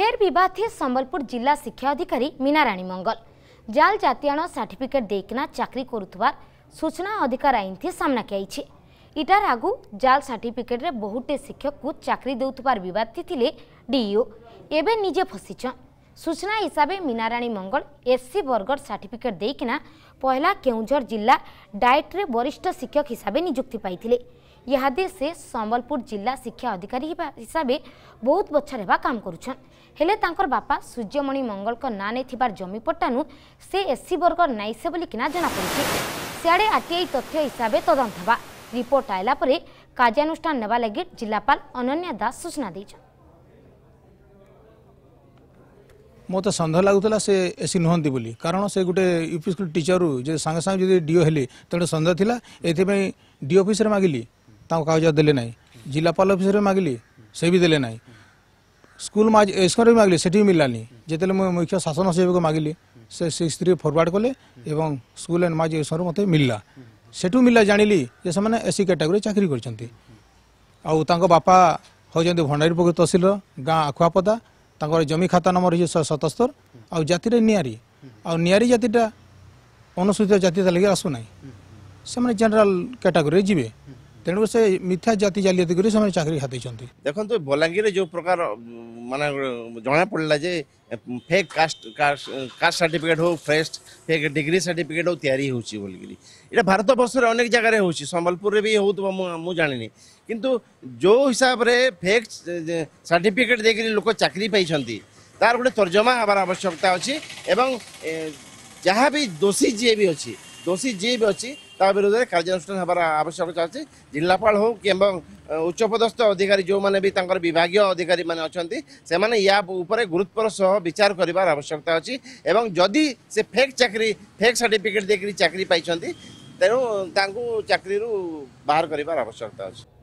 ফের বিবাদ থি সম্বলপুর জেলা শিক্ষা অধিকারী মীনারাণী মঙ্গল জাল জাতিয়াণ সার্টিফিকেট দেইকিনা চাকরি করুথবার সূচনা অধিকার আইন থি সামনাকে আইছে ইটার আগু জাল সার্টিফিকেটরে বহুটে শিক্ষককু চাকরি দেউথবার বিবাদ থি থিলে ডিইও এবে নিজে ফসিছন সূচনা হিসাবে মীনারাণী মঙ্গল এসসি বর্গর সার্টিফিকেট দেইকিনা পহলা কেউঝর জেলা ডায়েটরে বরিষ্ঠ শিক্ষক হিসাবে নিযুক্তি পাইলে यह से सम्बलपुर जिला शिक्षा अधिकारी हिसाब से बहुत बछर होगा काम करुछन बापा सूर्यमणि मंगल ना नहीं जमीपट्टानु से एससी वर्ग नाइसे बोली किना सियाड़े आरटीआई तथ्य हिसाब से तदंत होगा रिपोर्ट आयला पर कार्यानुष्ठान नेवा लगी जिलापाल अनन्या दास सूचना देछन ମୋତେ ସନ୍ଦେହ ଲାଗୁଥିଲା ସେ ଏସି ନୁହନ୍ତି ବୋଲି କାରଣ ସେ ଗୋଟେ ୟୁ ପି ସ୍କୁଲ ଟିଚରରୁ ଯେ ସାଙ୍ଗେ ସାଙ୍ଗେ ଯଦି ଡିଓ ହେଲେ ତେଣୁ ସନ୍ଦେହ ଥିଲା ଏଥିପାଇଁ ଡିଓ ତାଙ୍କ କାଗଜ ଦେଲେ ନାହିଁ ଜିଲ୍ଲାପାଳ ଅଫିସରେ ମାଗିଲି ସେ ବି ଦେଲେ ନାହିଁ ସ୍କୁଲ ସ୍କୁଲରେ ବି ମାଗିଲି ସେଠି ବି ମିଳିଲାନି ଯେତେବେଳେ ମୁଁ ମୁଖ୍ୟ ଶାସନ ସେବକୁ ମାଗିଲି ସେ ସ୍ତ୍ରୀ ଥ୍ରୀ ଫରୱାର୍ଡ଼ କଲେ ଏବଂ ସ୍କୁଲ ଆଣ୍ଡ ମାଜ୍ ଏସରୁ ମୋତେ ମିଳିଲା ସେଠୁ ମିଳିଲା ଜାଣିଲି ଯେ ସେମାନେ ସି କାଟାଗୋରୀ ଚାକିରି କରିଛନ୍ତି ଆଉ ତାଙ୍କ ବାପା ହେଉଛନ୍ତି ଭଣ୍ଡାରୀ ଭଣ୍ଡାରୀପୋଖରୀ ତହସିଲର ଗାଁ ଆଖୁଆପଦା ତାଙ୍କର ଜମି ଖାତା ନମ୍ବର ହେଉଛି ଶହେ ସତସ୍ତର ଆଉ ଜାତିରେ ନିଆରୀ ଆଉ ନିଆରୀ ଜାତିଟା ଅନୁସୂଚିତ ଜାତି ତା ଲାଗି ଆସୁନାହିଁ ସେମାନେ ଜେନେରାଲ କାଟାଗୋରୀରେ ଯିବେ ତେଣୁ ସେ ମିଥ୍ୟା ଜାତି ଜାଲିଆତି କରି ସେମାନେ ଚାକିରି ହାତେଇଛନ୍ତି ଦେଖନ୍ତୁ ବଲାଙ୍ଗୀରରେ ଯେଉଁ ପ୍ରକାର ମାନେ ଜଣାପଡ଼ିଲା ଯେ ଫେକ୍ କାଷ୍ଟ କାଷ୍ଟ ସାର୍ଟିଫିକେଟ୍ ହେଉ ଫ୍ରେସ୍ ଫେକ୍ ଡିଗ୍ରୀ ସାର୍ଟିଫିକେଟ୍ ହେଉ ତିଆରି ହେଉଛି ବୋଲିକିରି ଏଇଟା ଭାରତବର୍ଷରେ ଅନେକ ଜାଗାରେ ହେଉଛି ସମ୍ବଲପୁରରେ ବି ହେଉଥିବ ମୁଁ ମୁଁ ଜାଣିନି କିନ୍ତୁ ଯେଉଁ ହିସାବରେ ଫେକ୍ ସାର୍ଟିଫିକେଟ୍ ଦେଇକରି ଲୋକ ଚାକିରି ପାଇଛନ୍ତି ତାର ଗୋଟେ ତର୍ଜମା ହେବାର ଆବଶ୍ୟକତା ଅଛି ଏବଂ ଯାହା ବି ଦୋଷୀ ଯିଏ ବି ଅଛି ଦୋଷୀ ଯିଏ ବି ଅଛି ତା ବିରୋଧରେ କାର୍ଯ୍ୟାନୁଷ୍ଠାନ ହେବାର ଆବଶ୍ୟକତା ଅଛି ଜିଲ୍ଲାପାଳ ହେଉ କିମ୍ବା ଉଚ୍ଚପଦସ୍ଥ ଅଧିକାରୀ ଯେଉଁମାନେ ବି ତାଙ୍କର ବିଭାଗୀୟ ଅଧିକାରୀମାନେ ଅଛନ୍ତି ସେମାନେ ୟା ଉପରେ ଗୁରୁତ୍ୱର ସହ ବିଚାର କରିବାର ଆବଶ୍ୟକତା ଅଛି ଏବଂ ଯଦି ସେ ଫେକ୍ ଚାକିରି ଫେକ୍ ସାର୍ଟିଫିକେଟ୍ ଦେଇକରି ଚାକିରି ପାଇଛନ୍ତି ତେଣୁ ତାଙ୍କୁ ଚାକିରିରୁ ବାହାର କରିବାର ଆବଶ୍ୟକତା ଅଛି